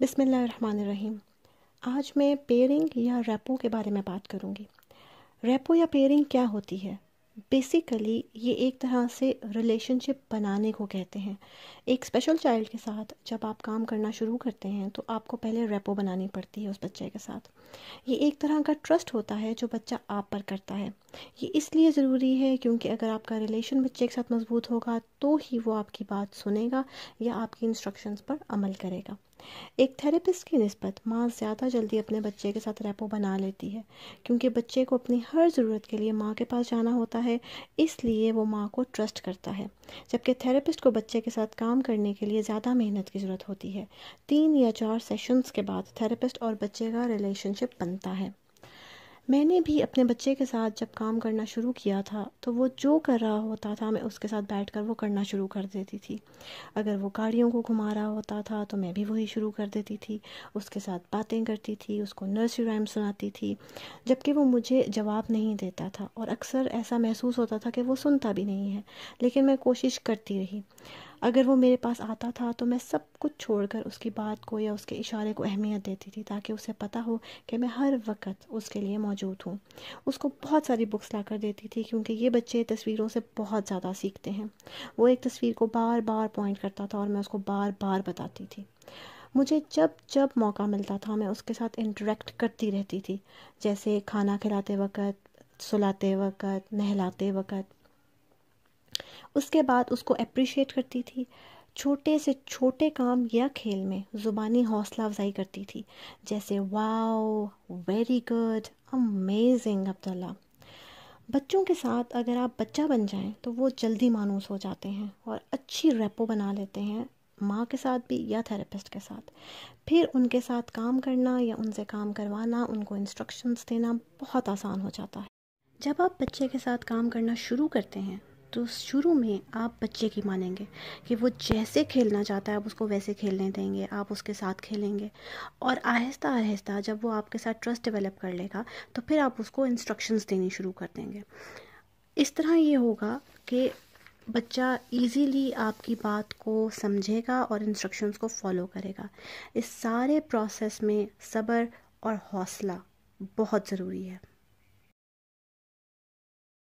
बिसमीम आज मैं पेयरिंग या रेपो के बारे में बात करूँगी रेपो या पेयरिंग क्या होती है बेसिकली ये एक तरह से रिलेशनशिप बनाने को कहते हैं एक स्पेशल चाइल्ड के साथ जब आप काम करना शुरू करते हैं तो आपको पहले रेपो बनानी पड़ती है उस बच्चे के साथ ये एक तरह का ट्रस्ट होता है जो बच्चा आप पर करता है ये इसलिए ज़रूरी है क्योंकि अगर आपका रिलेशन बच्चे के साथ मज़बूत होगा तो ही वो आपकी बात सुनेगा या आपकी इंस्ट्रक्शंस पर अमल करेगा एक थेरेपिस्ट की नस्बत माँ ज़्यादा जल्दी अपने बच्चे के साथ रेपो बना लेती है क्योंकि बच्चे को अपनी हर ज़रूरत के लिए माँ के पास जाना होता है इसलिए वो माँ को ट्रस्ट करता है जबकि थेरेपिस्ट को बच्चे के साथ काम करने के लिए ज़्यादा मेहनत की ज़रूरत होती है तीन या चार सेशंस के बाद थेरेपिस्ट और बच्चे का रिलेशनशिप बनता है मैंने भी अपने बच्चे के साथ जब काम करना शुरू किया था तो वो जो कर रहा होता था मैं उसके साथ बैठ कर वो करना शुरू कर देती थी अगर वो गाड़ियों को घुमा रहा होता था तो मैं भी वही शुरू कर देती थी उसके साथ बातें करती थी उसको नर्सरी राइम सुनाती थी जबकि वो मुझे जवाब नहीं देता था और अक्सर ऐसा महसूस होता था कि वो सुनता भी नहीं है लेकिन मैं कोशिश करती रही अगर वो मेरे पास आता था तो मैं सब कुछ छोड़कर उसकी बात को या उसके इशारे को अहमियत देती थी ताकि उसे पता हो कि मैं हर वक्त उसके लिए मौजूद हूँ उसको बहुत सारी बुक्स ला कर देती थी क्योंकि ये बच्चे तस्वीरों से बहुत ज़्यादा सीखते हैं वो एक तस्वीर को बार बार पॉइंट करता था और मैं उसको बार बार बताती थी मुझे जब जब मौका मिलता था मैं उसके साथ इंटरेक्ट करती रहती थी जैसे खाना खिलाते वक्त सुलाते वक्त नहलाते वक्त उसके बाद उसको अप्रिशिएट करती थी छोटे से छोटे काम या खेल में ज़ुबानी हौसला अफजाई करती थी जैसे wow very good amazing Abdullah बच्चों के साथ अगर आप बच्चा बन जाएं तो वो जल्दी मानूस हो जाते हैं और अच्छी रेपो बना लेते हैं माँ के साथ भी या थेरेपिस्ट के साथ फिर उनके साथ काम करना या उनसे काम करवाना उनको इंस्ट्रक्शंस देना बहुत आसान हो जाता है जब आप बच्चे के साथ काम करना शुरू करते हैं तो शुरू में आप बच्चे की मानेंगे कि वो जैसे खेलना चाहता है आप उसको वैसे खेलने देंगे आप उसके साथ खेलेंगे और आहिस्ता आहिस्ता जब वो आपके साथ ट्रस्ट डेवलप कर लेगा तो फिर आप उसको इंस्ट्रक्शंस देनी शुरू कर देंगे इस तरह ये होगा कि बच्चा इजीली आपकी बात को समझेगा और इंस्ट्रक्शंस को फॉलो करेगा इस सारे प्रोसेस में सब्र और हौसला बहुत ज़रूरी है